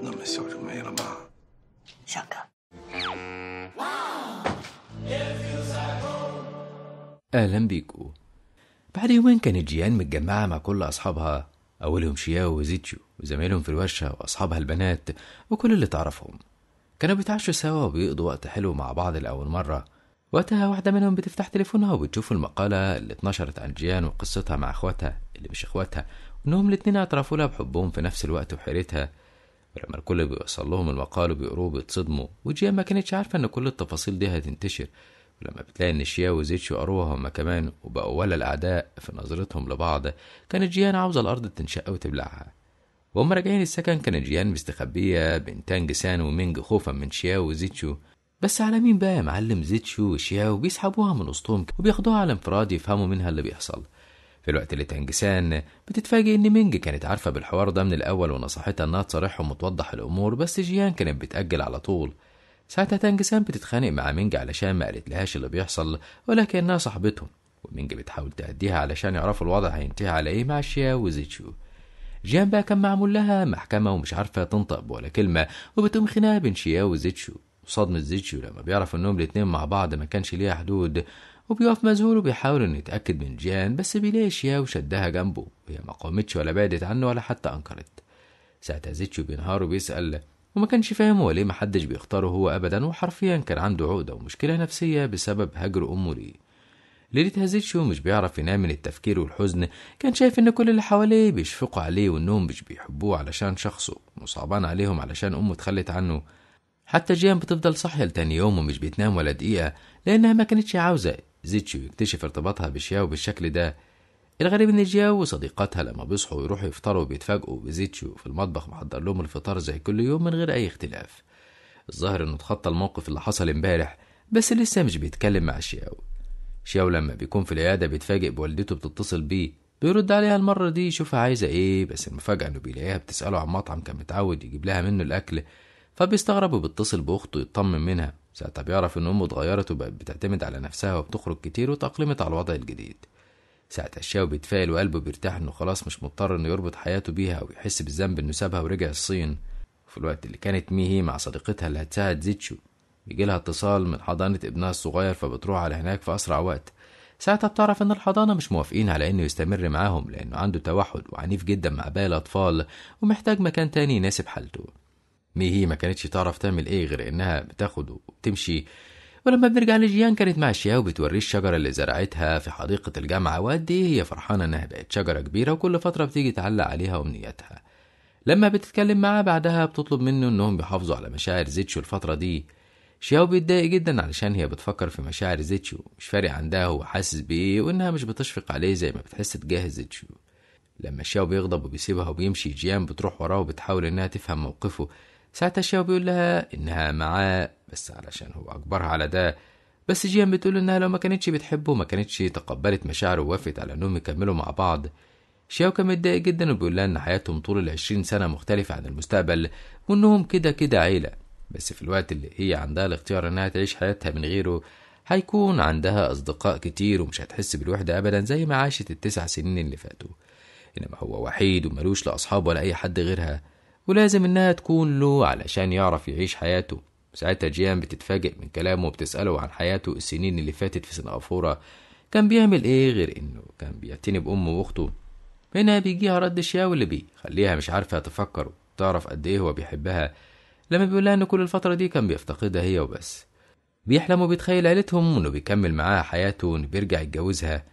那么小就没了吗？小哥。اهلا بيكو بعد يومين كانت جيان متجمعة مع كل أصحابها أولهم شياو وزيتشو وزمايلهم في الورشة وأصحابها البنات وكل اللي تعرفهم كانوا بيتعشوا سوا وبيقضوا وقت حلو مع بعض لأول مرة وقتها واحدة منهم بتفتح تليفونها وبتشوف المقالة اللي اتنشرت عن جيان وقصتها مع اخواتها اللي مش اخواتها وانهم الاتنين اعترفوا لها بحبهم في نفس الوقت وحيرتها لما الكل بيوصل لهم المقال وبيقروه بيتصدموا وجيان ما كانتش عارفة إن كل التفاصيل دي هتنتشر ولما بتلاقي إن شيا وزيتشو قروها هما كمان وبقوا ولا الأعداء في نظرتهم لبعض كانت جيان عاوزة الأرض تنشق وتبلعها وهم راجعين السكن كانت جيان مستخبية بين تانج سان ومينج خوفا من شياو وزيتشو بس على مين بقى يا معلم زيتشو وشياو بيسحبوها من وسطهم وبياخدوها على انفراد يفهموا منها اللي بيحصل في الوقت اللي تانجسان بتتفاجئ إن مينج كانت عارفة بالحوار ده من الأول ونصحتها إنها تصارحهم وتوضح الأمور بس جيان كانت بتأجل على طول ساعتها تانجسان بتتخانق مع مينج علشان ما قالتلهاش اللي بيحصل ولكنها صاحبتهم ومينج بتحاول تأديها علشان يعرفوا الوضع هينتهي على إيه مع شيا وزيتشو جيان بقى كان معمول لها محكمة ومش عارفة تنطق بولا كلمة وبتقوم خناقة بين شيا وزيتشو وصدمة زيتشو لما بيعرف إنهم الاتنين مع بعض ما كانش ليها حدود وبيقف مذهول وبيحاول إنه يتأكد من جيان بس بيلاقي يا وشدها جنبه وهي ما قامتش ولا بعدت عنه ولا حتى أنكرت ساعتها زيتشو بينهار وبيسأل وما كانش فاهم هو ليه محدش بيختاره هو أبدا وحرفيا كان عنده عقدة ومشكلة نفسية بسبب هجر أمه ليه ليلتها زيتشو مش بيعرف ينام من التفكير والحزن كان شايف إن كل اللي حواليه بيشفقوا عليه وإنهم مش بيحبوه علشان شخصه وصعبان عليهم علشان أمه اتخلت عنه حتى جيان بتفضل صاحية لتاني يوم ومش بتنام ولا دقيقة لأنها ما كانتش عاوزة زيتشو يكتشف ارتباطها بشياو بالشكل ده الغريب ان جياو وصديقاتها لما بيصحوا يروحوا يفطروا بيتفاجئوا بزيتشو في المطبخ محضر لهم الفطار زي كل يوم من غير اي اختلاف الظاهر انه اتخطى الموقف اللي حصل امبارح بس لسه مش بيتكلم مع شياو شياو لما بيكون في العياده بيتفاجئ بوالدته بتتصل بيه بيرد عليها المرة دي يشوفها عايزة ايه بس المفاجأة انه بيلاقيها بتسأله عن مطعم كان متعود يجيب لها منه الأكل فبيستغرب وبيتصل بأخته يطمن منها ساعتها بيعرف إن أمه اتغيرت وبقت بتعتمد على نفسها وبتخرج كتير وتأقلمت على الوضع الجديد ساعتها الشاو بيتفائل وقلبه بيرتاح إنه خلاص مش مضطر إنه يربط حياته بيها أو يحس بالذنب إنه سابها ورجع الصين في الوقت اللي كانت ميهي مع صديقتها اللي هتساعد زيتشو بيجيلها اتصال من حضانة ابنها الصغير فبتروح على هناك في أسرع وقت ساعتها بتعرف إن الحضانة مش موافقين على إنه يستمر معاهم لأنه عنده توحد وعنيف جدا مع باقي الأطفال ومحتاج مكان تاني يناسب حالته هي ما كانتش تعرف تعمل ايه غير انها بتاخد وتمشي ولما بنرجع لجيان كانت ماشية وبتوري الشجرة اللي زرعتها في حديقة الجامعة وقد إيه هي فرحانة إنها بقت شجرة كبيرة وكل فترة بتيجي تعلق عليها أمنياتها. لما بتتكلم معاه بعدها بتطلب منه إنهم بيحافظوا على مشاعر زيتشو الفترة دي. شياو بيتضايق جدا علشان هي بتفكر في مشاعر زيتشو مش فارق عندها هو حاسس بإيه وإنها مش بتشفق عليه زي ما بتحس تجاه زيتشو. لما شياو بيغضب وبيسيبها وبيمشي جيان بتروح وراه وبتحاول إنها تفهم موقفه ساعتها شياو بيقول لها إنها معاه بس علشان هو أجبرها على ده بس جيان بتقول إنها لو ما كانتش بتحبه ما كانتش تقبلت مشاعره ووافقت على إنهم يكملوا مع بعض شياو كان متضايق جدا وبيقول لها إن حياتهم طول العشرين سنة مختلفة عن المستقبل وإنهم كده كده عيلة بس في الوقت اللي هي عندها الاختيار إنها تعيش حياتها من غيره هيكون عندها أصدقاء كتير ومش هتحس بالوحدة أبدا زي ما عاشت التسع سنين اللي فاتوا إنما هو وحيد وملوش لا أصحاب ولا أي حد غيرها ولازم إنها تكون له علشان يعرف يعيش حياته ساعتها جيان بتتفاجئ من كلامه وبتسأله عن حياته السنين اللي فاتت في سنغافورة كان بيعمل إيه غير إنه كان بيعتني بأمه وأخته هنا بيجيها رد الشاو اللي بيخليها مش عارفة تفكر وتعرف قد إيه هو بيحبها لما بيقولها إن كل الفترة دي كان بيفتقدها هي وبس بيحلم وبيتخيل عيلتهم وإنه بيكمل معاها حياته وإنه بيرجع يتجوزها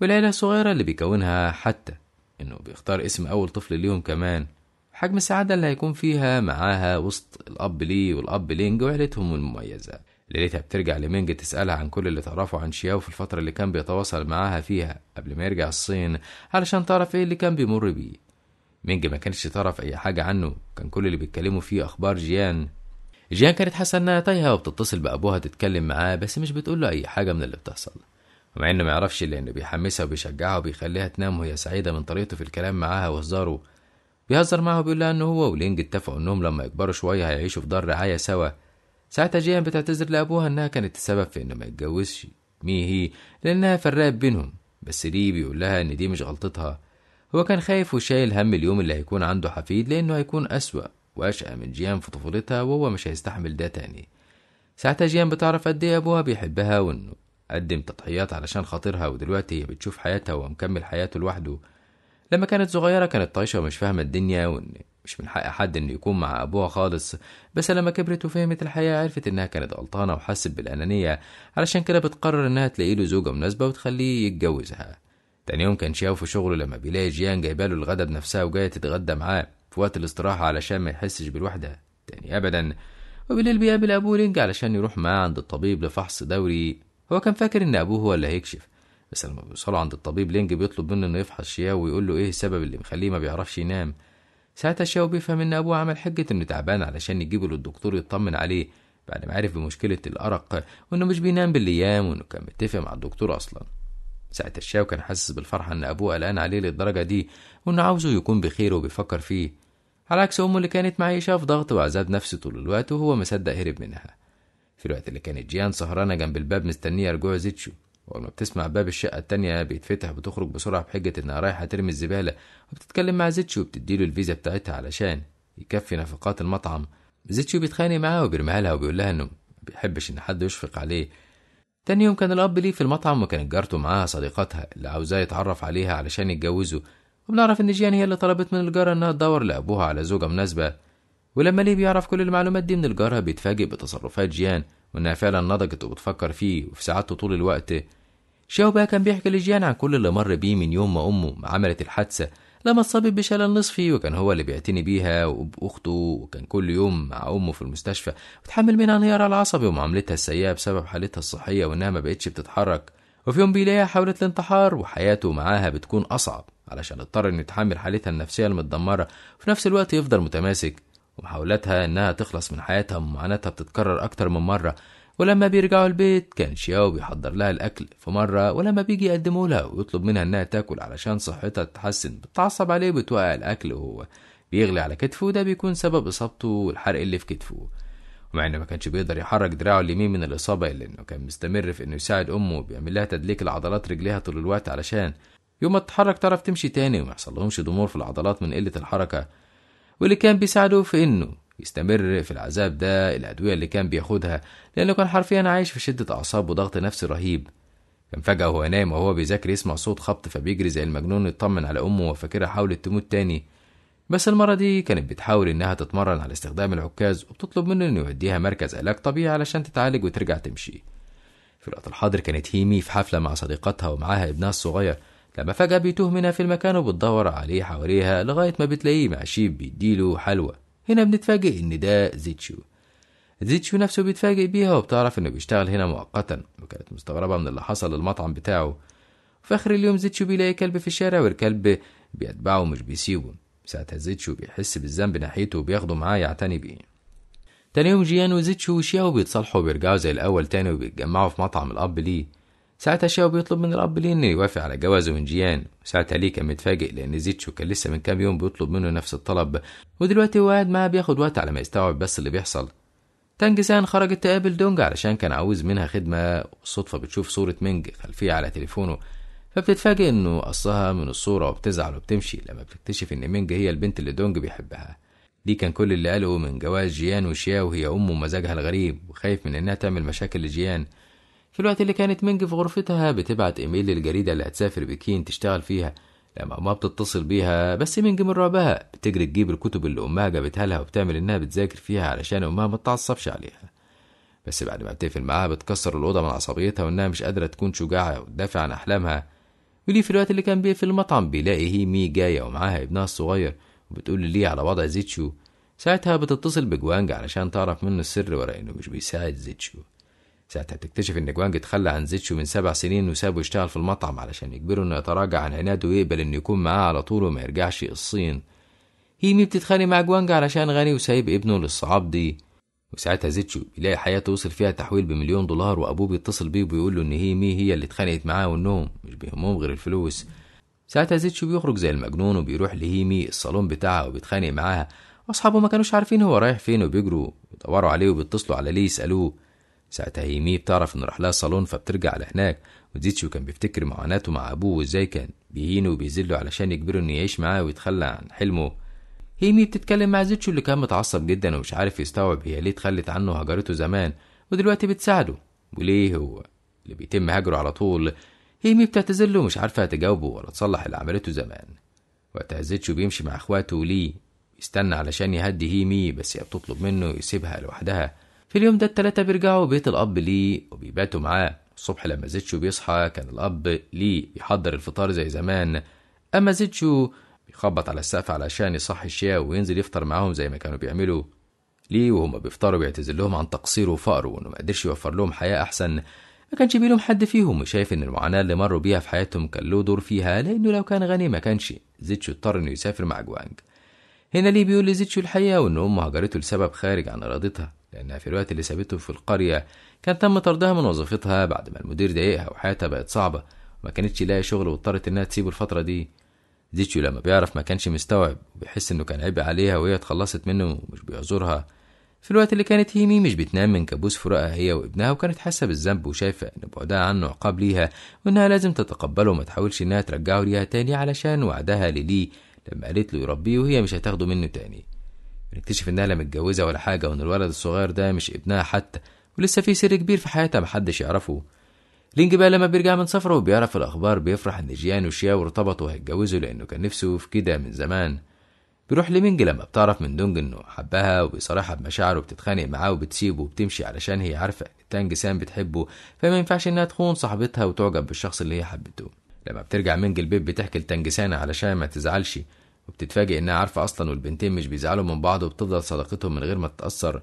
والعيلة الصغيرة اللي بيكونها حتى إنه بيختار اسم أول طفل ليهم كمان حجم السعادة اللي هيكون فيها معاها وسط الأب لي والأب لينج وعيلتهم المميزة ليلتها بترجع لمينج تسألها عن كل اللي تعرفه عن شياو في الفترة اللي كان بيتواصل معاها فيها قبل ما يرجع الصين علشان تعرف ايه اللي كان بيمر بيه مينج ما كانش تعرف اي حاجة عنه كان كل اللي بيتكلموا فيه أخبار جيان جيان كانت حاسة إنها تايهة وبتتصل بأبوها تتكلم معاه بس مش بتقول له أي حاجة من اللي بتحصل ومع إنه ما يعرفش لانه إنه بيحمسها وبيشجعها وبيخليها تنام وهي سعيدة من طريقته في الكلام معاها وهزاره بيهزر معه بيقول لها ان هو ولينج اتفقوا انهم لما يكبروا شويه هيعيشوا في دار رعايه سوا ساعتها جيان بتعتذر لابوها انها كانت السبب في انه ما يتجوزش مي هي لانها فرقت بينهم بس لي بيقول لها ان دي مش غلطتها هو كان خايف وشايل هم اليوم اللي هيكون عنده حفيد لانه هيكون اسوا واشقى من جيان في طفولتها وهو مش هيستحمل ده تاني ساعتها جيان بتعرف قد ايه ابوها بيحبها وانه قدم تضحيات علشان خاطرها ودلوقتي هي بتشوف حياتها ومكمل حياته لوحده لما كانت صغيرة كانت طايشة ومش فاهمة الدنيا وإن مش من حق حد إنه يكون مع أبوها خالص بس لما كبرت وفهمت الحياة عرفت إنها كانت غلطانة وحست بالأنانية علشان كده بتقرر إنها تلاقيله زوجة مناسبة وتخليه يتجوزها تاني يوم كان شاو في شغله لما بيلاقي جيان جايباله الغدا بنفسها وجاية تتغدى معاه في وقت الاستراحة علشان ما يحسش بالوحدة تاني أبدا وبالليل بيقابل أبوه لينج علشان يروح معاه عند الطبيب لفحص دوري هو كان فاكر إن أبوه هو اللي هيكشف بس لما بيوصلوا عند الطبيب لينج بيطلب منه انه يفحص شياو ويقول له ايه السبب اللي مخليه ما بيعرفش ينام ساعتها شياو بيفهم ان ابوه عمل حجة انه تعبان علشان يجيبه للدكتور يطمن عليه بعد ما عرف بمشكلة الأرق وإنه مش بينام بالأيام وإنه كان متفق مع الدكتور أصلا ساعتها الشاو كان حاسس بالفرحة إن أبوه قلقان عليه للدرجة دي وإنه عاوزه يكون بخير وبيفكر فيه على عكس أمه اللي كانت معيشة في ضغط وعذاب نفسي طول الوقت وهو مصدق هرب منها في الوقت اللي كانت جيان سهرانة جنب الباب مستنية رجوع زيتشو وأول ما بتسمع باب الشقة التانية بيتفتح بتخرج بسرعة بحجة إنها رايحة ترمي الزبالة وبتتكلم مع زيتشو وبتديله الفيزا بتاعتها علشان يكفي نفقات المطعم زيتشو بيتخانق معاها وبيرميها لها وبيقول لها إنه بيحبش إن حد يشفق عليه تاني يوم كان الأب ليه في المطعم وكانت جارته معاها صديقتها اللي عاوزاه يتعرف عليها علشان يتجوزوا وبنعرف إن جيان هي اللي طلبت من الجارة إنها تدور لأبوها على زوجة مناسبة ولما ليه بيعرف كل المعلومات دي من الجارة بيتفاجئ بتصرفات جيان وإنها فعلا نضجت وبتفكر فيه وفي سعادته طول الوقت شاو بقى كان بيحكي لجيان عن كل اللي مر بيه من يوم ما أمه عملت الحادثة لما اتصابت بشلل نصفي وكان هو اللي بيعتني بيها وبأخته وكان كل يوم مع أمه في المستشفى وتحمل منها انهيارها العصبي ومعاملتها السيئة بسبب حالتها الصحية وإنها ما بقتش بتتحرك وفي يوم بيلاقيها حاولت الانتحار وحياته معاها بتكون أصعب علشان اضطر إنه يتحمل حالتها النفسية المتدمرة وفي نفس الوقت يفضل متماسك ومحاولاتها إنها تخلص من حياتها ومعاناتها بتتكرر أكتر من مرة ولما بيرجعوا البيت كان شياو بيحضر لها الأكل في مرة ولما بيجي يقدمه لها ويطلب منها إنها تاكل علشان صحتها تتحسن بتتعصب عليه وبتوقع الأكل وهو بيغلي على كتفه وده بيكون سبب إصابته والحرق اللي في كتفه ومع إنه ما كانش بيقدر يحرك دراعه اليمين من الإصابة إلا إنه كان مستمر في إنه يساعد أمه وبيعمل لها تدليك لعضلات رجليها طول الوقت علشان يوم ما تتحرك تعرف تمشي تاني وما يحصلهمش ضمور في العضلات من قلة الحركة واللي كان بيساعده في إنه يستمر في العذاب ده الأدوية اللي كان بياخدها لأنه كان حرفيا عايش في شدة أعصاب وضغط نفسي رهيب كان فجأة وهو نايم وهو بيذاكر يسمع صوت خبط فبيجري زي المجنون يطمن على أمه وفاكرها حاولت تموت تاني بس المرة دي كانت بتحاول إنها تتمرن على استخدام العكاز وبتطلب منه إنه يوديها مركز علاج طبيعي علشان تتعالج وترجع تمشي في الوقت الحاضر كانت هيمي في حفلة مع صديقتها ومعاها ابنها الصغير لما فجأة بيتوه منها في المكان وبتدور عليه حواليها لغاية ما بتلاقيه مع شيب بيديله حلوى هنا بنتفاجئ إن ده زيتشو زيتشو نفسه بيتفاجئ بيها وبتعرف إنه بيشتغل هنا مؤقتا وكانت مستغربة من اللي حصل للمطعم بتاعه في آخر اليوم زيتشو بيلاقي كلب في الشارع والكلب بيتبعه ومش بيسيبه ساعتها زيتشو بيحس بالذنب ناحيته وبياخده معاه يعتني بيه تاني يوم جيان وزيتشو وشياو بيتصالحوا وبيرجعوا زي الأول تاني وبيتجمعوا في مطعم الأب ليه ساعتها شاو بيطلب من الأب إنه يوافق على جوازه من جيان وساعتها ليه كان متفاجئ لأن زيتشو كان لسه من كام يوم بيطلب منه نفس الطلب ودلوقتي هو قاعد معاه بياخد وقت على ما يستوعب بس اللي بيحصل تانج سان خرجت تقابل دونج علشان كان عاوز منها خدمة والصدفة بتشوف صورة مينج خلفية على تليفونه فبتتفاجئ إنه قصها من الصورة وبتزعل وبتمشي لما بتكتشف إن مينج هي البنت اللي دونج بيحبها دي كان كل اللي قاله من جواز جيان وشيا وهي أمه ومزاجها الغريب وخايف من إنها تعمل مشاكل لجيان في الوقت اللي كانت مينج في غرفتها بتبعت ايميل للجريدة اللي هتسافر بكين تشتغل فيها لما أمها بتتصل بيها بس مينج من رعبها بتجري تجيب الكتب اللي أمها جابتها لها وبتعمل إنها بتذاكر فيها علشان أمها ما تتعصبش عليها بس بعد ما بتقفل معاها بتكسر الأوضة من عصبيتها وإنها مش قادرة تكون شجاعة وتدافع عن أحلامها وليه في الوقت اللي كان بيقفل المطعم بيلاقي هي مي جاية ومعاها ابنها الصغير وبتقول ليه على وضع زيتشو ساعتها بتتصل بجوانج علشان تعرف منه السر ورا إنه مش بيساعد زيتشو ساعتها بتكتشف إن جوانج اتخلى عن زيتشو من سبع سنين وسابه يشتغل في المطعم علشان يجبره إنه يتراجع عن عناده ويقبل إنه يكون معاه على طول وما يرجعش الصين هيمي بتتخانق مع جوانج علشان غني وسايب ابنه للصعاب دي وساعتها زيتشو بيلاقي حياته وصل فيها تحويل بمليون دولار وأبوه بيتصل بيه وبيقول له إن هيمي هي اللي اتخانقت معاه وإنهم مش بيهمهم غير الفلوس ساعتها زيتشو بيخرج زي المجنون وبيروح لهيمي الصالون بتاعها وبيتخانق معاها واصحابه ما كانوش عارفين هو رايح فين وبيجروا يدوروا عليه وبيتصلوا على ليه يسالوه ساعتها ايمي بتعرف انه راح لها صالون فبترجع لهناك وزيتشو كان بيفتكر معاناته مع ابوه وازاي كان بيهينه وبيذله علشان يجبره انه يعيش معاه ويتخلى عن حلمه هيمي بتتكلم مع زيتشو اللي كان متعصب جدا ومش عارف يستوعب هي ليه تخلت عنه وهجرته زمان ودلوقتي بتساعده وليه هو اللي بيتم هجره على طول هيمي بتعتذر له ومش عارفة تجاوبه ولا تصلح اللي عملته زمان وقتها زيتشو بيمشي مع اخواته وليه يستنى علشان يهدي هيمي بس هي بتطلب منه يسيبها لوحدها في اليوم ده التلاتة بيرجعوا بيت الأب ليه وبيباتوا معاه الصبح لما زيتشو بيصحى كان الأب ليه بيحضر الفطار زي زمان أما زيتشو بيخبط على السقف علشان يصحي الشياو وينزل يفطر معاهم زي ما كانوا بيعملوا ليه وهما بيفطروا بيعتذر لهم عن تقصيره وفقره وإنه ما قدرش يوفر لهم حياة أحسن ما كانش بيلوم حد فيهم وشايف إن المعاناة اللي مروا بيها في حياتهم كان له دور فيها لأنه لو كان غني ما كانش زيتشو اضطر إنه يسافر مع جوانج هنا ليه بيقول لزيتشو الحقيقة وإن أمه هجرته لسبب خارج عن إرادتها لأنها في الوقت اللي سابته في القرية كان تم طردها من وظيفتها بعد ما المدير ضايقها وحياتها بقت صعبة وما كانتش لاقي شغل واضطرت إنها تسيبه الفترة دي ديتشو لما بيعرف ما كانش مستوعب وبيحس إنه كان عبء عليها وهي اتخلصت منه ومش بيعذرها في الوقت اللي كانت هيمي مش بتنام من كابوس فراقها هي وابنها وكانت حاسة بالذنب وشايفة إن بعدها عنه عقاب ليها وإنها لازم تتقبله وما تحاولش إنها ترجعه ليها تاني علشان وعدها للي لما قالت له يربيه وهي مش هتاخده منه تاني نكتشف انها لا متجوزه ولا حاجه وان الولد الصغير ده مش ابنها حتى ولسه في سر كبير في حياتها محدش يعرفه لينج بقى لما بيرجع من سفره وبيعرف الاخبار بيفرح ان جيان وشياو ارتبطوا وهيتجوزوا لانه كان نفسه في كده من زمان بيروح لمينج لما بتعرف من دونج انه حبها وبيصارحها بمشاعره وبتتخانق معاه وبتسيبه وبتمشي علشان هي عارفه تانج سام بتحبه فما ينفعش انها تخون صاحبتها وتعجب بالشخص اللي هي حبته لما بترجع مينج البيت بتحكي لتانج سان علشان ما تزعلش وبتتفاجئ انها عارفه اصلا والبنتين مش بيزعلوا من بعض وبتفضل صداقتهم من غير ما تتاثر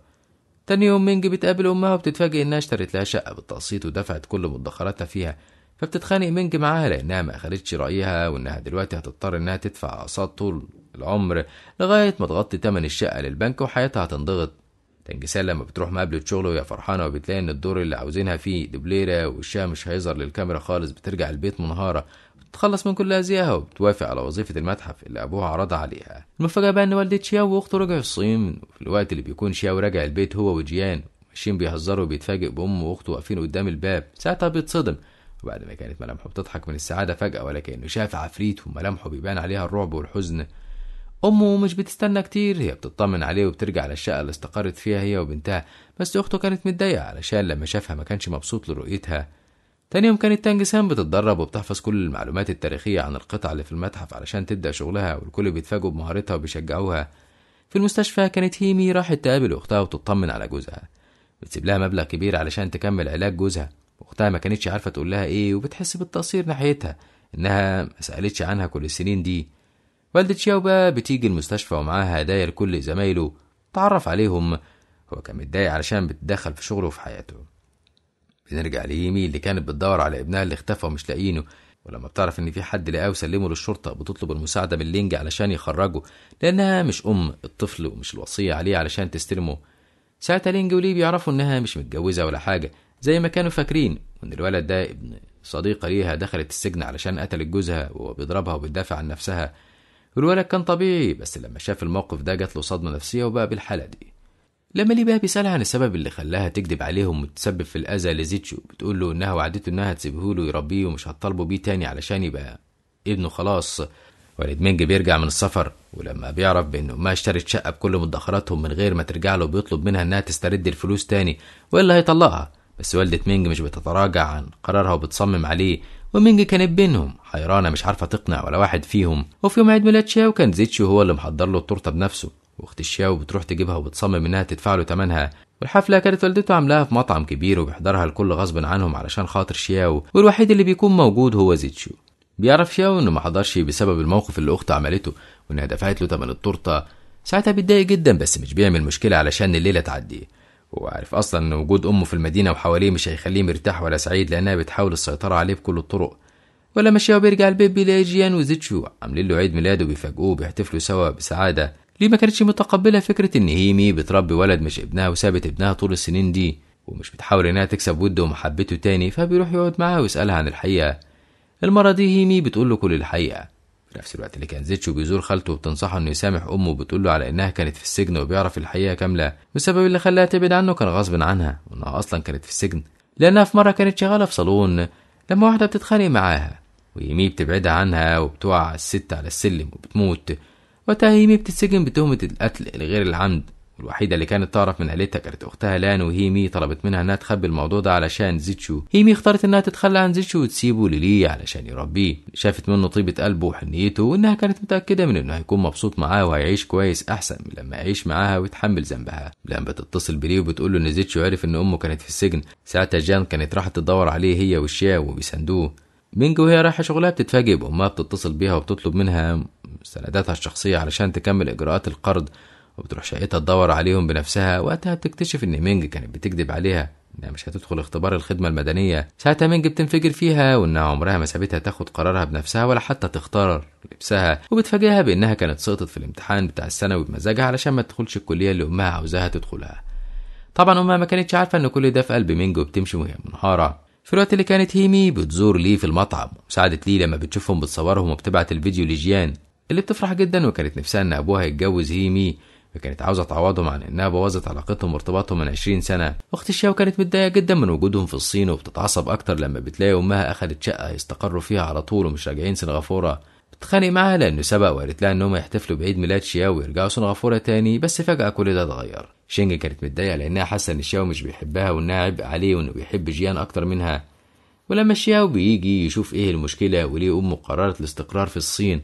تاني يوم مينج بتقابل امها وبتتفاجئ انها اشترت لها شقه بالتقسيط ودفعت كل مدخراتها فيها فبتتخانق مينج معاها لانها ما اخدتش رايها وانها دلوقتي هتضطر انها تدفع اقساط طول العمر لغايه ما تغطي تمن الشقه للبنك وحياتها هتنضغط تنجسال لما بتروح مقابلة شغل وهي فرحانة وبتلاقي إن الدور اللي عاوزينها فيه دبليرة وشها مش هيظهر للكاميرا خالص بترجع البيت منهارة تخلص من كل هذه اهو وتوافق على وظيفة المتحف اللي أبوها عرضها عليها المفاجأة بقى إن والدة شياو وأخته رجعوا الصين في الوقت اللي بيكون شياو راجع البيت هو وجيان ماشيين بيهزروا وبيتفاجئ بأمه وأخته واقفين قدام الباب ساعتها بيتصدم وبعد ما كانت ملامحه بتضحك من السعادة فجأة ولا كأنه شاف عفريت وملامحه بيبان عليها الرعب والحزن أمه مش بتستنى كتير هي بتطمن عليه وبترجع للشقة اللي استقرت فيها هي وبنتها بس أخته كانت متضايقة علشان لما شافها ما كانش مبسوط لرؤيتها تاني يوم كانت تانج بتتدرب وبتحفظ كل المعلومات التاريخية عن القطع اللي في المتحف علشان تبدأ شغلها والكل بيتفاجئوا بمهارتها وبيشجعوها في المستشفى كانت هيمي راحت تقابل أختها وتطمن على جوزها بتسيب لها مبلغ كبير علشان تكمل علاج جوزها أختها ما كانتش عارفة تقول لها إيه وبتحس بالتقصير ناحيتها إنها ما سألتش عنها كل السنين دي والدة شياو بقى بتيجي المستشفى ومعاها هدايا لكل زمايله تعرف عليهم هو كان متضايق علشان بتدخل في شغله وفي حياته بنرجع ليمي اللي كانت بتدور على ابنها اللي اختفى ومش لاقيينه ولما بتعرف ان في حد لقاه وسلمه للشرطه بتطلب المساعده من لينج علشان يخرجه لانها مش ام الطفل ومش الوصيه عليه علشان تستلمه ساعتها لينج ولي بيعرفوا انها مش متجوزه ولا حاجه زي ما كانوا فاكرين وان الولد ده ابن صديقه ليها دخلت السجن علشان قتلت جوزها وهو بيضربها وبيدافع عن نفسها الولد كان طبيعي بس لما شاف الموقف ده جات له صدمه نفسيه وبقى بالحاله دي لما ليه بقى بيسألها عن السبب اللي خلاها تكذب عليهم وتسبب في الأذى لزيتشو بتقول له إنها وعدته إنها تسيبه له يربيه ومش هتطالبه بيه تاني علشان يبقى ابنه خلاص والد مينج بيرجع من السفر ولما بيعرف بإن أمها اشترت شقة بكل مدخراتهم من غير ما ترجع له بيطلب منها إنها تسترد الفلوس تاني وإلا هيطلقها بس والدة مينج مش بتتراجع عن قرارها وبتصمم عليه ومينج كانت بينهم حيرانة مش عارفة تقنع ولا واحد فيهم وفي يوم عيد ميلاد شاو كان زيتشو هو اللي محضر له التورتة بنفسه واخت الشاو بتروح تجيبها وبتصمم انها تدفع له تمنها والحفله كانت والدته عاملاها في مطعم كبير وبيحضرها الكل غصب عنهم علشان خاطر شياو والوحيد اللي بيكون موجود هو زيتشو بيعرف شياو انه ما حضرش بسبب الموقف اللي اخته عملته وانها دفعت له تمن التورته ساعتها بيتضايق جدا بس مش بيعمل مشكله علشان الليله تعدي هو عارف اصلا ان وجود امه في المدينه وحواليه مش هيخليه مرتاح ولا سعيد لانها بتحاول السيطره عليه بكل الطرق ولما شياو بيرجع البيت بيلاقي جيان وزيتشو عاملين له عيد ميلاده وبيفاجئوه وبيحتفلوا سوا بسعاده ليه ما كانتش متقبلة فكرة إن هيمي بتربي ولد مش ابنها وسابت ابنها طول السنين دي ومش بتحاول إنها تكسب وده ومحبته تاني فبيروح يقعد معاها ويسألها عن الحقيقة المرة دي هيمي بتقول له كل الحقيقة في نفس الوقت اللي كان زيتشو بيزور خالته وبتنصحه إنه يسامح أمه وبتقول له على إنها كانت في السجن وبيعرف الحقيقة كاملة والسبب اللي خلاها تبعد عنه كان غصب عنها وإنها أصلا كانت في السجن لأنها في مرة كانت شغالة في صالون لما واحدة بتتخانق معاها ويمي بتبعدها عنها وبتوقع الست على السلم وبتموت وتهيمي بتتسجن بتهمة القتل الغير العمد والوحيدة اللي كانت تعرف من عيلتها كانت أختها لان وهيمي طلبت منها إنها تخبي الموضوع ده علشان زيتشو هيمي اختارت إنها تتخلى عن زيتشو وتسيبه للي علشان يربيه شافت منه طيبة قلبه وحنيته وإنها كانت متأكدة من إنه هيكون مبسوط معاه وهيعيش كويس أحسن من لما يعيش معاها ويتحمل ذنبها لما بتتصل بلي وبتقول له إن زيتشو عرف إن أمه كانت في السجن ساعتها جان كانت راحت تدور عليه هي والشاو وبيساندوه بينج وهي رايحة شغلها بتتفاجئ بأمها بتتصل بيها وبتطلب منها مستنداتها الشخصية علشان تكمل إجراءات القرض وبتروح شقتها تدور عليهم بنفسها وقتها بتكتشف إن مينج كانت بتكذب عليها إنها مش هتدخل اختبار الخدمة المدنية ساعتها مينج بتنفجر فيها وإنها عمرها ما سابتها تاخد قرارها بنفسها ولا حتى تختار لبسها وبتفاجئها بإنها كانت سقطت في الامتحان بتاع الثانوي بمزاجها علشان ما تدخلش الكلية اللي أمها عاوزاها تدخلها طبعا أمها ما كانتش عارفة إن كل ده في قلب مينج وبتمشي وهي منهارة في الوقت اللي كانت هيمي بتزور لي في المطعم وساعدت لي لما بتشوفهم بتصورهم وبتبعت الفيديو لجيان اللي بتفرح جدا وكانت نفسها ان ابوها يتجوز هيمي وكانت عاوزة تعوضهم عن إنها بوظت علاقتهم وارتباطهم من 20 سنة، واخت الشاو كانت متضايقة جدا من وجودهم في الصين وبتتعصب أكتر لما بتلاقي أمها أخدت شقة يستقروا فيها على طول ومش راجعين سنغافورة، بتتخانق معاها لأنه سبق وقالت لها إنهم يحتفلوا بعيد ميلاد شياو ويرجعوا سنغافورة تاني بس فجأة كل ده اتغير، شينج كانت متضايقة لأنها حاسة إن شياو مش بيحبها وإنها عبء عليه وإنه بيحب جيان أكتر منها، ولما شياو بيجي يشوف إيه المشكلة وليه أمه قررت الاستقرار في الصين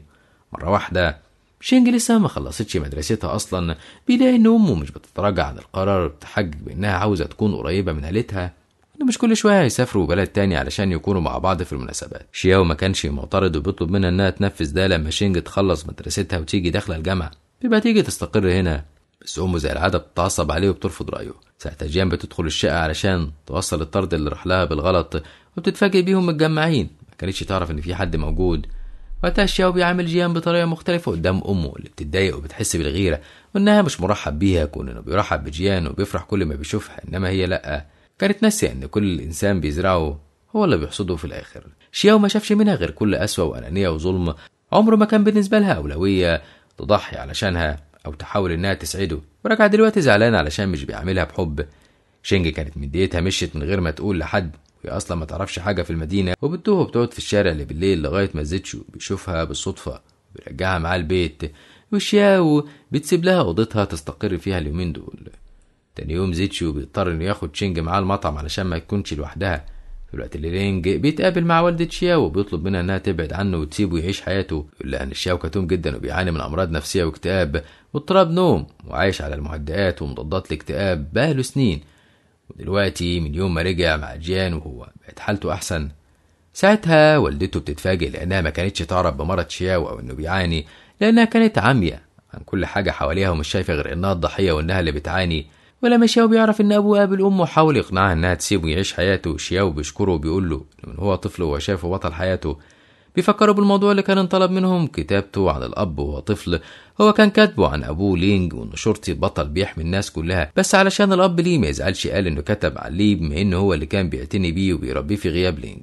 مرة واحدة شينج لسه ما خلصتش مدرستها أصلا بيلاقي إن أمه مش بتتراجع عن القرار بتحجج بإنها عاوزة تكون قريبة من عيلتها إن مش كل شوية هيسافروا بلد تاني علشان يكونوا مع بعض في المناسبات شياو ما كانش معترض وبيطلب منها إنها تنفذ ده لما شينج تخلص مدرستها وتيجي داخلة الجامعة بيبقى تيجي تستقر هنا بس أمه زي العادة بتتعصب عليه وبترفض رأيه ساعتها جيان بتدخل الشقة علشان توصل الطرد اللي راح لها بالغلط وبتتفاجئ بيهم متجمعين ما كانتش تعرف إن في حد موجود وتاشياو بيعامل جيان بطريقة مختلفة قدام أمه اللي بتتضايق وبتحس بالغيرة وإنها مش مرحب بيها كون إنه بيرحب بجيان وبيفرح كل ما بيشوفها إنما هي لأ كانت ناسية إن كل إنسان بيزرعه هو اللي بيحصده في الآخر شياو ما شافش منها غير كل اسوء وأنانية وظلم عمره ما كان بالنسبة لها أولوية تضحي علشانها أو تحاول إنها تسعده ورجع دلوقتي زعلان علشان مش بيعملها بحب شينج كانت مديتها مشيت من غير ما تقول لحد وهي اصلا ما تعرفش حاجه في المدينه وبتوه بتقعد في الشارع اللي بالليل لغايه ما زيتشو بيشوفها بالصدفه وبيرجعها معاه البيت وشياو بتسيب لها اوضتها تستقر فيها اليومين دول تاني يوم زيتشو بيضطر انه ياخد شينج معاه المطعم علشان ما يكونش لوحدها في الوقت اللي رينج بيتقابل مع والدة شياو وبيطلب منها انها تبعد عنه وتسيبه يعيش حياته يقول لها ان شياو كتوم جدا وبيعاني من امراض نفسيه واكتئاب واضطراب نوم وعايش على المهدئات ومضادات الاكتئاب بقاله سنين ودلوقتي من يوم ما رجع مع جيان وهو بقت حالته أحسن ساعتها والدته بتتفاجئ لأنها ما كانتش تعرف بمرض شياو أو إنه بيعاني لأنها كانت عامية عن كل حاجة حواليها ومش شايفة غير إنها الضحية وإنها اللي بتعاني ولما شياو بيعرف إن أبوه قابل أمه حاول يقنعها إنها تسيبه يعيش حياته شياو بيشكره وبيقول له من هو طفل وهو شايفه بطل حياته بيفكروا بالموضوع اللي كان انطلب منهم كتابته عن الأب وهو طفل هو كان كاتبه عن أبوه لينج وإنه شرطي بطل بيحمي الناس كلها بس علشان الأب ليه ما يزعلش قال إنه كتب عن ليه بما إنه هو اللي كان بيعتني بيه وبيربيه في غياب لينج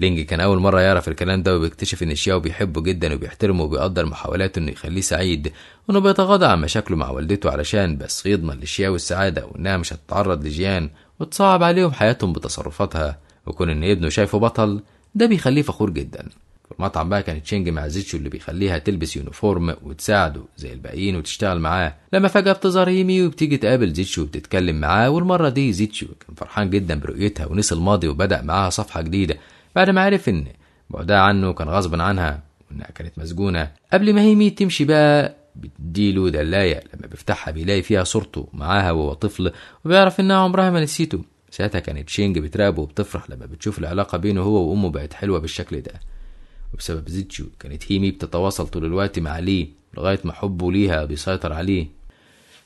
لينج كان أول مرة يعرف الكلام ده وبيكتشف إن شياو بيحبه جدا وبيحترمه وبيقدر محاولاته إنه يخليه سعيد وإنه بيتغاضى عن مشاكله مع والدته علشان بس يضمن لشياو السعادة وإنها مش هتتعرض لجيان وتصعب عليهم حياتهم بتصرفاتها وكون إن ابنه شايفه بطل ده بيخليه فخور جدا المطعم بقى كانت شينج مع زيتشو اللي بيخليها تلبس يونيفورم وتساعده زي الباقيين وتشتغل معاه لما فجأة بتظهر يمي وبتيجي تقابل زيتشو وبتتكلم معاه والمرة دي زيتشو كان فرحان جدا برؤيتها ونسي الماضي وبدأ معاها صفحة جديدة بعد ما عرف إن بعدها عنه كان غصب عنها وإنها كانت مسجونة قبل ما هيمي تمشي بقى بتديله دلاية لما بيفتحها بيلاقي فيها صورته معاها وهو طفل وبيعرف إنها عمرها ما نسيته ساعتها كانت شينج بتراقبه وبتفرح لما بتشوف العلاقة بينه هو وأمه بقت حلوة بالشكل ده وبسبب زيتشو كانت هيمي بتتواصل طول الوقت مع لي لغاية ما حبه ليها بيسيطر عليه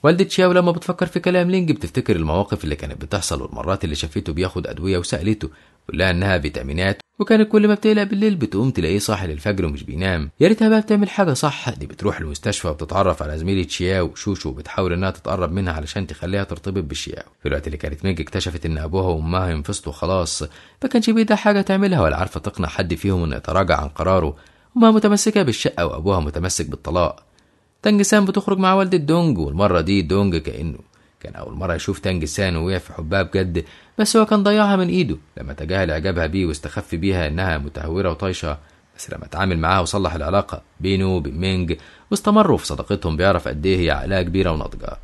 والدة شياو لما بتفكر في كلام لينج بتفتكر المواقف اللي كانت بتحصل والمرات اللي شافته بياخد أدوية وسألته كلها انها فيتامينات وكانت كل ما بتقلق بالليل بتقوم تلاقيه صاحي للفجر ومش بينام يا ريتها بقى بتعمل حاجه صح دي بتروح المستشفى وبتتعرف على زميله شياو شوشو وبتحاول انها تتقرب منها علشان تخليها ترتبط بشياو في الوقت اللي كانت ميج اكتشفت ان ابوها وامها ينفصلوا خلاص ما كانش بيدها حاجه تعملها ولا عارفه تقنع حد فيهم انه يتراجع عن قراره امها متمسكه بالشقه وابوها متمسك بالطلاق تانج سام بتخرج مع والدة دونج والمرة دي دونج كأنه كان أول مرة يشوف تانج سان ووقع في حبها بجد بس هو كان ضيعها من إيده لما تجاهل إعجابها بيه واستخف بيها إنها متهورة وطايشة بس لما اتعامل معاها وصلح العلاقة بينه وبين مينج واستمروا في صداقتهم بيعرف قد إيه هي عقلها كبيرة وناضجة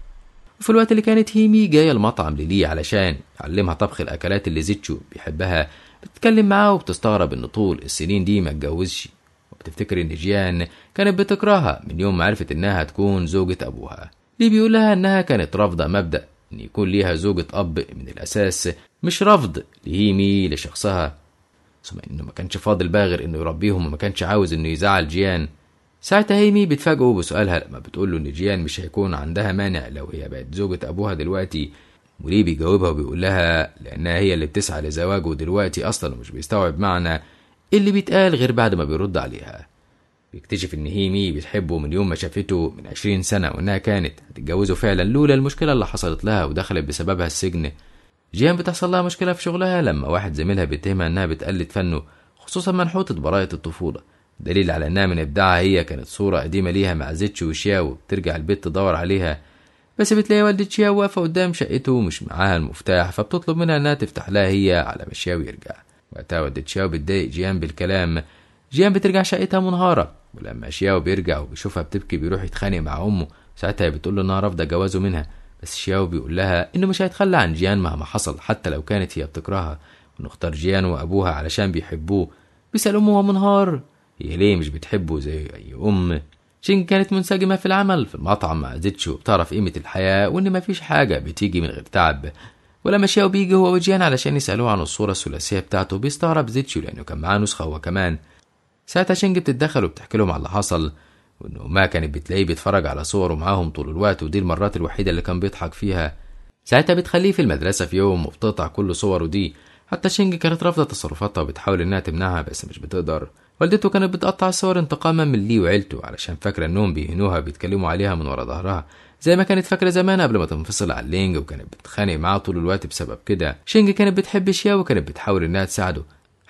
وفي الوقت اللي كانت هيمي جاية المطعم للي علشان يعلمها طبخ الأكلات اللي زيتشو بيحبها بتتكلم معاه وبتستغرب إن طول السنين دي ما اتجوزش وبتفتكر إن جيان كانت بتكرهها من يوم ما عرفت إنها هتكون زوجة أبوها ليه بيقول لها إنها كانت رافضة مبدأ إن يكون ليها زوجة أب من الأساس مش رفض لهيمي لشخصها ثم إنه ما كانش فاضل بقى غير إنه يربيهم وما كانش عاوز إنه يزعل جيان ساعتها هيمي بتفاجئه بسؤالها لما بتقول له إن جيان مش هيكون عندها مانع لو هي بقت زوجة أبوها دلوقتي وليه بيجاوبها وبيقول لها لأنها هي اللي بتسعى لزواجه دلوقتي أصلا ومش بيستوعب معنى اللي بيتقال غير بعد ما بيرد عليها بيكتشف ان هيمي بتحبه من يوم ما شافته من عشرين سنة وانها كانت هتتجوزه فعلا لولا المشكلة اللي حصلت لها ودخلت بسببها السجن جيان بتحصل لها مشكلة في شغلها لما واحد زميلها بيتهمها انها بتقلد فنه خصوصا منحوتة براءة الطفولة دليل على انها من ابداعها هي كانت صورة قديمة ليها مع زيتش وشياو بترجع البيت تدور عليها بس بتلاقي والدة شياو واقفة قدام شقته ومش معاها المفتاح فبتطلب منها انها تفتح لها هي على ما شياو يرجع وقتها والدة شياو بتضايق جيان بالكلام جيان بترجع شقتها منهارة ولما شياو بيرجع وبيشوفها بتبكي بيروح يتخانق مع أمه ساعتها بتقول له إنها رافضة جوازه منها بس شياو بيقول لها إنه مش هيتخلى عن جيان مهما حصل حتى لو كانت هي بتكرهها وإنه اختار جيان وأبوها علشان بيحبوه بيسأل أمه منهار هي ليه مش بتحبه زي أي أم شين كانت منسجمة في العمل في المطعم ما أذتش وبتعرف قيمة الحياة وإن مفيش حاجة بتيجي من غير تعب ولما شياو بيجي هو وجيان علشان يسألوه عن الصورة الثلاثية بتاعته بيستغرب زيتشو لأنه كان معاه نسخة هو كمان ساعتها شينج بتتدخل وبتحكي لهم على اللي حصل وانه ما كانت بتلاقيه بيتفرج على صوره معاهم طول الوقت ودي المرات الوحيده اللي كان بيضحك فيها ساعتها بتخليه في المدرسه في يوم وبتقطع كل صوره دي حتى شينج كانت رافضه تصرفاتها وبتحاول انها تمنعها بس مش بتقدر والدته كانت بتقطع الصور انتقاما من ليه وعيلته علشان فاكره انهم بيهنوها بيتكلموا عليها من ورا ظهرها زي ما كانت فاكره زمان قبل ما تنفصل عن لينج وكانت بتتخانق معاه طول الوقت بسبب كده شينج كانت بتحب شيا وكانت بتحاول انها تساعده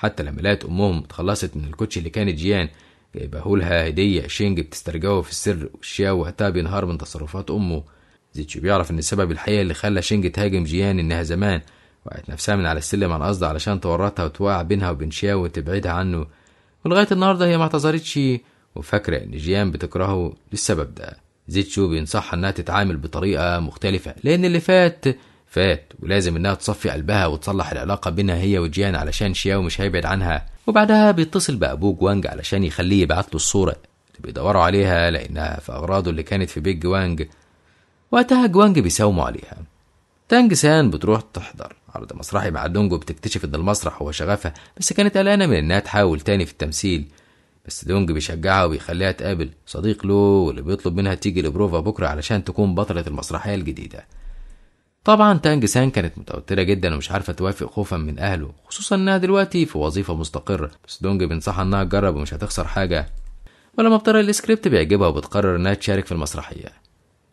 حتى لما لقت أمهم اتخلصت من الكوتشي اللي كانت جيان جايبهولها هدية شينج بتسترجعه في السر وشياو وقتها بينهار من تصرفات أمه زيتشو بيعرف إن السبب الحقيقي اللي خلى شينج تهاجم جيان إنها زمان وقعت نفسها من على السلم عن قصد علشان تورطها وتوقع بينها وبين شياو وتبعدها عنه ولغاية النهاردة هي ما اعتذرتش وفاكرة إن جيان بتكرهه للسبب ده زيتشو بينصحها إنها تتعامل بطريقة مختلفة لأن اللي فات فات ولازم انها تصفي قلبها وتصلح العلاقه بينها هي وجيان علشان شياو مش هيبعد عنها وبعدها بيتصل بابوه جوانج علشان يخليه يبعت له الصوره اللي بيدوروا عليها لانها في اغراضه اللي كانت في بيت جوانج وقتها جوانج بيساوموا عليها تانج سان بتروح تحضر عرض مسرحي مع دونجو بتكتشف ان المسرح هو شغفها بس كانت قلقانه من انها تحاول تاني في التمثيل بس دونج بيشجعها وبيخليها تقابل صديق له واللي بيطلب منها تيجي لبروفا بكره علشان تكون بطله المسرحيه الجديده طبعا تانج سان كانت متوترة جدا ومش عارفة توافق خوفا من أهله خصوصا إنها دلوقتي في وظيفة مستقرة بس دونج بينصحها إنها تجرب ومش هتخسر حاجة ولما بتقرا السكريبت بيعجبها وبتقرر إنها تشارك في المسرحية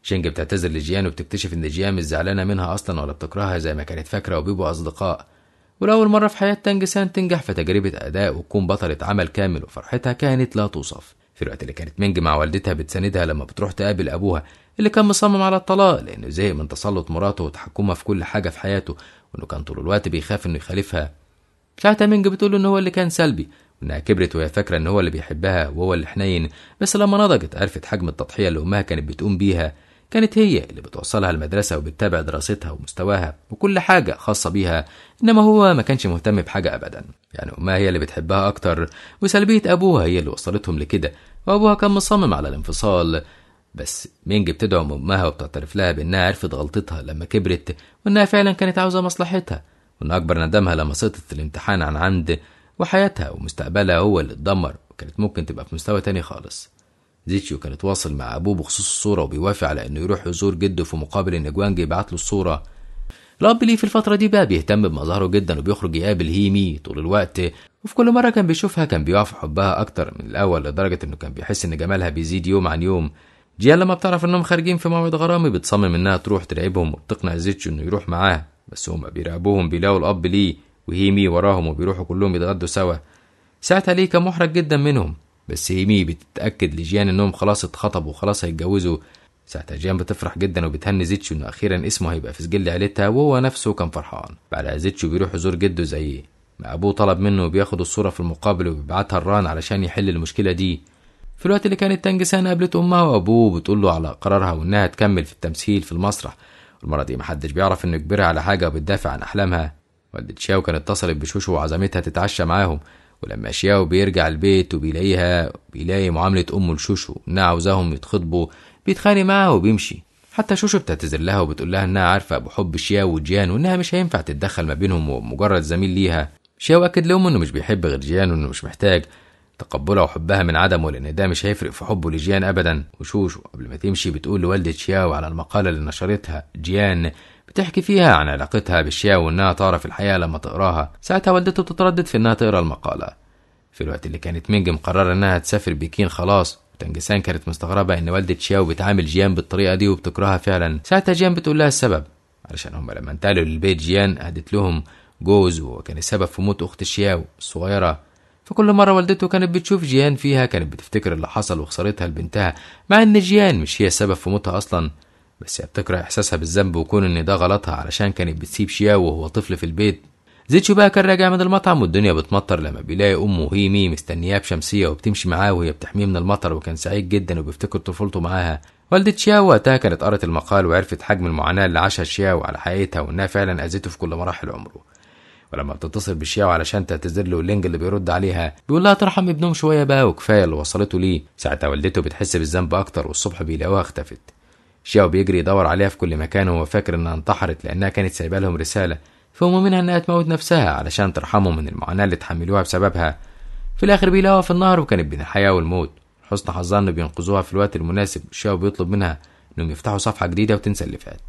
شينج بتعتذر لجيان وبتكتشف إن جيان مش زعلانة منها أصلا ولا بتكرهها زي ما كانت فاكرة وبيبقوا أصدقاء ولأول مرة في حياة تانج سان تنجح في تجربة أداء وتكون بطلة عمل كامل وفرحتها كانت لا توصف في الوقت اللي كانت مينج مع والدتها بتساندها لما بتروح تقابل أبوها اللي كان مصمم على الطلاق لأنه زهق من تسلط مراته وتحكمها في كل حاجة في حياته وإنه كان طول الوقت بيخاف إنه يخالفها ساعتها مينج بتقول إن هو اللي كان سلبي وإنها كبرت وهي فاكرة إن هو اللي بيحبها وهو اللي حنين بس لما نضجت عرفت حجم التضحية اللي أمها كانت بتقوم بيها كانت هي اللي بتوصلها المدرسة وبتتابع دراستها ومستواها وكل حاجة خاصة بيها إنما هو ما كانش مهتم بحاجة أبدا يعني أمها هي اللي بتحبها أكتر وسلبية أبوها هي اللي وصلتهم لكده وأبوها كان مصمم على الانفصال بس مينج بتدعم أمها وبتعترف لها بإنها عرفت غلطتها لما كبرت وإنها فعلا كانت عاوزة مصلحتها وإن أكبر ندمها لما سقطت الامتحان عن عند وحياتها ومستقبلها هو اللي اتدمر وكانت ممكن تبقى في مستوى تاني خالص زيتشيو كان اتواصل مع أبوه بخصوص الصورة وبيوافق على إنه يروح يزور جده في مقابل إن جوانج يبعت له الصورة الأب ليه في الفترة دي بقى بيهتم بمظهره جدا وبيخرج يقابل هيمي طول الوقت وفي كل مرة كان بيشوفها كان بيقع في حبها أكتر من الأول لدرجة إنه كان بيحس إن جمالها بيزيد يوم عن يوم جيان لما بتعرف انهم خارجين في موعد غرامي بتصمم انها تروح ترعبهم وبتقنع زيتشو انه يروح معاها بس هما بيراقبوهم بيلاقوا الاب ليه وهيمي وراهم وبيروحوا كلهم يتغدوا سوا ساعتها ليه كان محرج جدا منهم بس هيمي بتتاكد لجيان انهم خلاص اتخطبوا وخلاص هيتجوزوا ساعتها جيان بتفرح جدا وبتهني زيتشو انه اخيرا اسمه هيبقى في سجل عيلتها وهو نفسه كان فرحان بعدها زيتشو بيروح يزور جده زي ما ابوه طلب منه بياخد الصوره في المقابل وبيبعتها لران علشان يحل المشكله دي في الوقت اللي كانت تنجسان قابلت امها وابوه بتقول له على قرارها وانها تكمل في التمثيل في المسرح المره دي محدش بيعرف انه يجبرها على حاجه وبتدافع عن احلامها والدة شاو كانت اتصلت بشوشو وعزمتها تتعشى معاهم ولما شياو بيرجع البيت وبيلاقيها بيلاقي معاملة أمه لشوشو إنها عاوزاهم يتخطبوا بيتخانق معاها وبيمشي حتى شوشو بتعتذر لها وبتقول لها إنها عارفة بحب شياو وجيان وإنها مش هينفع تتدخل ما بينهم ومجرد زميل ليها شياو أكد لأمه إنه مش بيحب غير جيان وإنه مش محتاج تقبلها وحبها من عدمه لأن ده مش هيفرق في حبه لجيان أبدا وشوشو قبل ما تمشي بتقول لوالدة شياو على المقالة اللي نشرتها جيان بتحكي فيها عن علاقتها بالشياو وإنها تعرف الحقيقة لما تقراها ساعتها والدته بتتردد في إنها تقرا المقالة في الوقت اللي كانت مينج مقررة إنها تسافر بكين خلاص تنجسان كانت مستغربة إن والدة شياو بتعامل جيان بالطريقة دي وبتكرهها فعلا ساعتها جيان بتقول لها السبب علشان هما لما انتقلوا للبيت جيان أهدت لهم جوز وكان السبب في موت أخت شياو الصغيرة فكل مرة والدته كانت بتشوف جيان فيها كانت بتفتكر اللي حصل وخسارتها لبنتها مع إن جيان مش هي السبب في موتها أصلا بس هي بتكره إحساسها بالذنب وكون إن ده غلطها علشان كانت بتسيب شياو وهو طفل في البيت زيتشو بقى كان راجع من المطعم والدنيا بتمطر لما بيلاقي أمه مي مستنياه بشمسية وبتمشي معاه وهي بتحميه من المطر وكان سعيد جدا وبيفتكر طفولته معاها والدة شياو وقتها كانت قرأت المقال وعرفت حجم المعاناة اللي عاشها شياو على حقيقتها وإنها فعلا أذته في كل مراحل عمره ولما بتتصل بالشياو علشان تعتذر له لينج اللي بيرد عليها بيقول لها ترحم ابنهم شويه بقى وكفايه اللي وصلته ليه ساعتها والدته بتحس بالذنب اكتر والصبح بيلاقوها اختفت شياو بيجري يدور عليها في كل مكان وهو فاكر انها انتحرت لانها كانت سايبه لهم رساله فهم منها انها تموت نفسها علشان ترحمهم من المعاناه اللي اتحملوها بسببها في الاخر بيلاقوها في النهر وكانت بين الحياه والموت حسن حظها انه بينقذوها في الوقت المناسب شياو بيطلب منها انهم يفتحوا صفحه جديده وتنسى اللي فات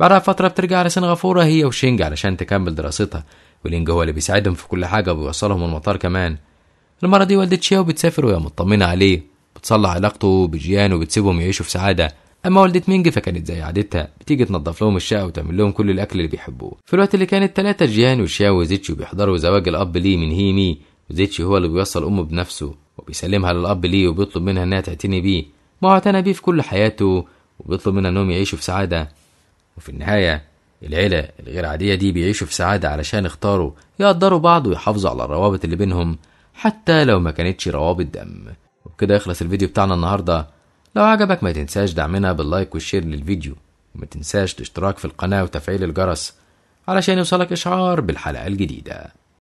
بعدها فترة بترجع لسنغافورة هي وشينج علشان تكمل دراستها ولينج هو اللي بيساعدهم في كل حاجة وبيوصلهم المطار كمان المرة دي والدة شياو بتسافر وهي مطمنة عليه بتصلح علاقته بجيان وبتسيبهم يعيشوا في سعادة أما والدة مينج فكانت زي عادتها بتيجي تنظف لهم الشقة وتعمل لهم كل الأكل اللي بيحبوه في الوقت اللي كانت تلاتة جيان وشياو وزيتشي بيحضروا زواج الأب ليه من هيمي وزيتشي هو اللي بيوصل أمه بنفسه وبيسلمها للأب ليه وبيطلب منها إنها تعتني بيه ما اعتنى بيه في كل حياته وبيطلب منها إنهم يعيشوا في سعادة وفي النهاية العيلة الغير عادية دي بيعيشوا في سعادة علشان اختاروا يقدروا بعض ويحافظوا على الروابط اللي بينهم حتى لو ما كانتش روابط دم وبكده يخلص الفيديو بتاعنا النهاردة لو عجبك ما تنساش دعمنا باللايك والشير للفيديو وما تنساش الاشتراك في القناة وتفعيل الجرس علشان يوصلك إشعار بالحلقة الجديدة